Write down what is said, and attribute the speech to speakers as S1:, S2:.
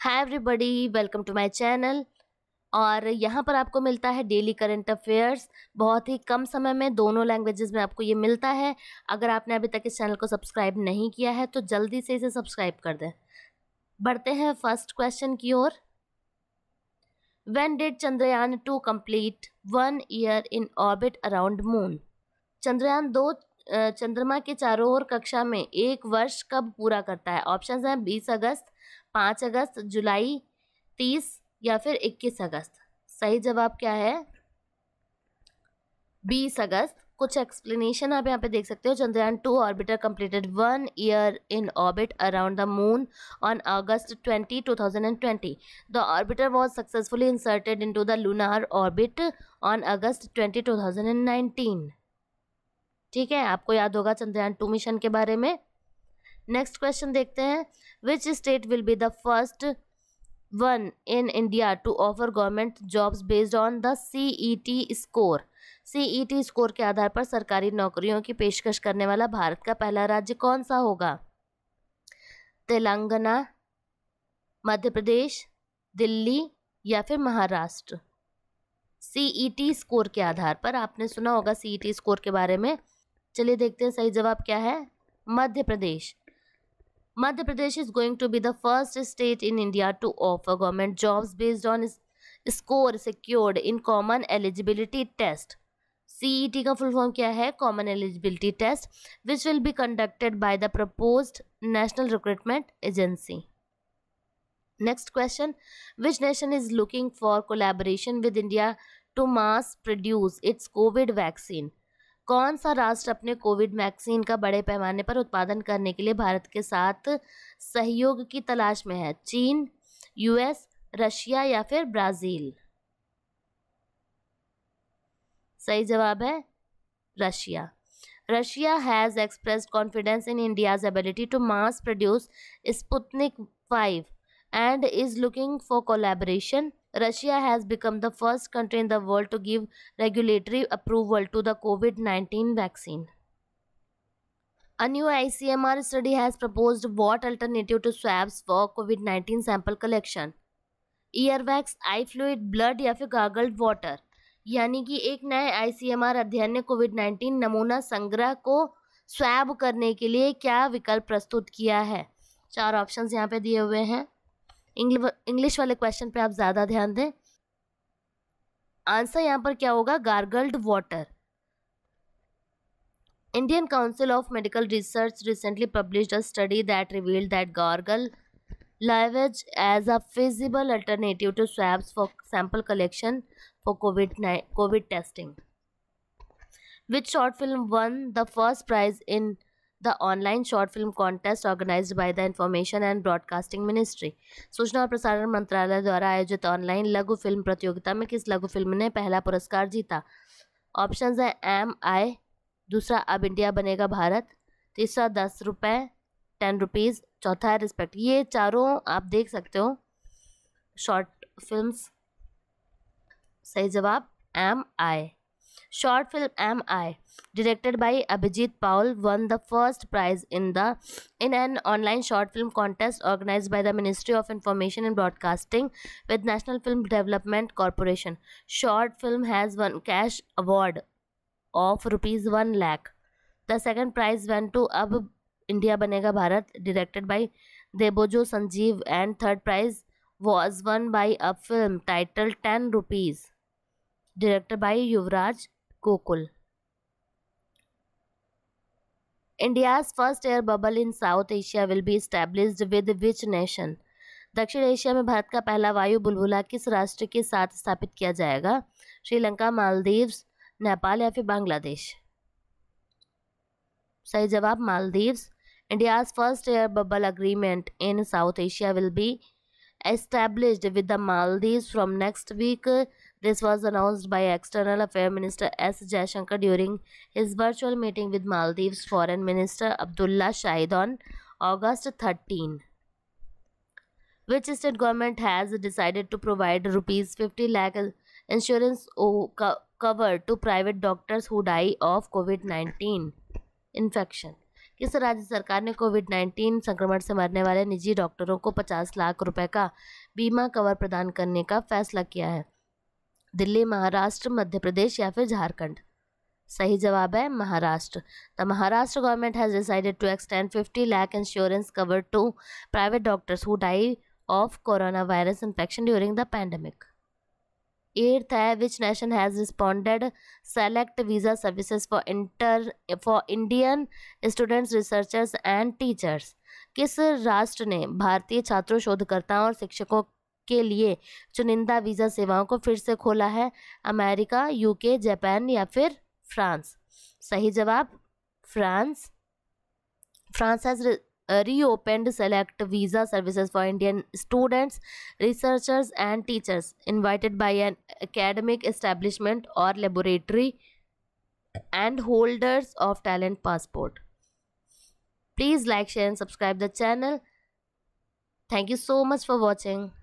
S1: Hi everybody welcome to my channel और यहाँ पर आपको मिलता है डेली करंट अफेयर्स बहुत ही कम समय में दोनों लैंग्वेजेस में आपको ये मिलता है अगर आपने अभी तक इस चैनल को सब्सक्राइब नहीं किया है तो जल्दी से इसे सब्सक्राइब कर दें बढ़ते हैं फर्स्ट क्वेश्चन की ओर when did Chandrayaan two complete one year in orbit around moon Chandrayaan दो चंद्रमा के चारों ओर कक्षा में एक वर्ष कब पूरा करता है ऑप्शन हैं बीस अगस्त पाँच अगस्त जुलाई तीस या फिर इक्कीस अगस्त सही जवाब क्या है बीस अगस्त कुछ एक्सप्लेनेशन आप यहाँ पे देख सकते हो Chandrayaan two orbiter completed one year in orbit around the moon on August and twenty the orbiter was successfully inserted into the lunar orbit on August and nineteen ठीक है आपको याद होगा चंद्रयान टू मिशन के बारे में नेक्स्ट क्वेश्चन देखते हैं which state will be the first one in India to offer government jobs based on the C E T score C E T score के आधार पर सरकारी नौकरियों की पेशकश करने वाला भारत का पहला राज्य कौन सा होगा तेलंगाना मध्य प्रदेश दिल्ली या फिर Maharashtra C E T score के आधार पर आपने सुना होगा सी ई टी स्कोर के बारे में चलिए देखते हैं सही जवाब क्या है मध्य प्रदेश Madhya Pradesh is going to be the first state in India to offer government jobs based on score secured in Common Eligibility Test. CET ka full form kya hai? Common Eligibility Test, which will be conducted by the proposed National Recruitment Agency. Next question, which nation is looking for collaboration with India to mass produce its COVID vaccine? कौन सा राष्ट्र अपने Covid vaccine का बड़े पैमाने पर उत्पादन करने के लिए भारत के साथ सहयोग की तलाश में है चीन यूएस रशिया या फिर ब्राज़ील सही जवाब है Russia Russia has express confidence in India's ability to mass produce Sputnik five and is looking for collaboration Russia has become the first country in the world to give regulatory approval to the COVID 19 vaccine. A new ICMR study has proposed what alternative to swabs for COVID 19 sample collection. Earwax eye fluid, blood या फिर गागल्ड water यानी कि एक नए ICMR अध्ययन ने Covid 19 नमूना संग्रह को स्वैब करने के लिए क्या विकल्प प्रस्तुत किया है चार ऑप्शंस यहाँ पे दिए हुए हैं इंग्लिश वाले क्वेश्चन पे आप ज़्यादा ध्यान दें आंसर यहां पर क्या होगा gargled water Indian Council of Medical Research recently publish a study that reveal that gargle lavage as a feasible alternative to swabs for sample collection for Covid Covid testing with short film won the first prize in the online short film contest organise by the Information and Broadcasting Ministry सूचना और प्रसारण मंत्रालय द्वारा आयोजित online लघु film प्रतियोगिता में किस लघु फिल्म ने पहला पुरस्कार जीता ऑप्शन है एम आई दूसरा अब इंडिया बनेगा भारत तीसरा दस रुपये टेन रुपीज़ चौथा है रिस्पेक्ट ये चारों आप देख सकते हो शॉर्ट फिल्म्स सही जवाब Am I Short film Am I, directed by Abhijit Paul, won the first prize in the in an online short film contest organized by the Ministry of Information and Broadcasting with National Film Development Corporation. Short film has won cash award of rupees 1 lakh. The second prize went to Ab India Banega Bharat, directed by Debojo Sanjeev, and third prize was won by a film titled 10 Rupees, directed by Yuvraj Gokul India's first air bubble in South Asia will be establish with which nation दक्षिण एशिया में भारत का पहला वायु बुलबुला किस राष्ट्र के साथ स्थापित किया जाएगा श्रीलंका मालदीव्स नेपाल या फिर बांग्लादेश सही जवाब Maldives India's first air bubble agreement in South Asia will be established with the Maldives from next week This was announced by External Affairs Minister S. Jaishankar during his virtual meeting with Maldives Foreign Minister Abdullah Shahid on August 13 which state government has decided to provide rupees 50 lakh insurance cover to private doctors who die of COVID-19 infection किस राज्य सरकार ने Covid 19 संक्रमण से मरने वाले निजी डॉक्टरों को 50 लाख रुपए का बीमा कवर प्रदान करने का फैसला किया है दिल्ली महाराष्ट्र मध्य प्रदेश या फिर झारखंड सही जवाब है Maharashtra the Maharashtra government has decided to extend 50 lakh insurance cover to private doctors who die of corona virus infection during the pandemic eighth है which nation has responded select visa services for inter for Indian students researchers and teachers किस राष्ट्र ने भारतीय छात्रों शोधकर्ताओं और शिक्षकों के लिए चुनिंदा वीज़ा सेवाओं को फिर से खोला है अमेरिका यूके जापान या फिर फ्रांस सही जवाब France France has reopened select visa services for Indian students researchers and teachers invited by an academic establishment और laboratory and holders of talent passport please like share and subscribe the channel thank you so much for watching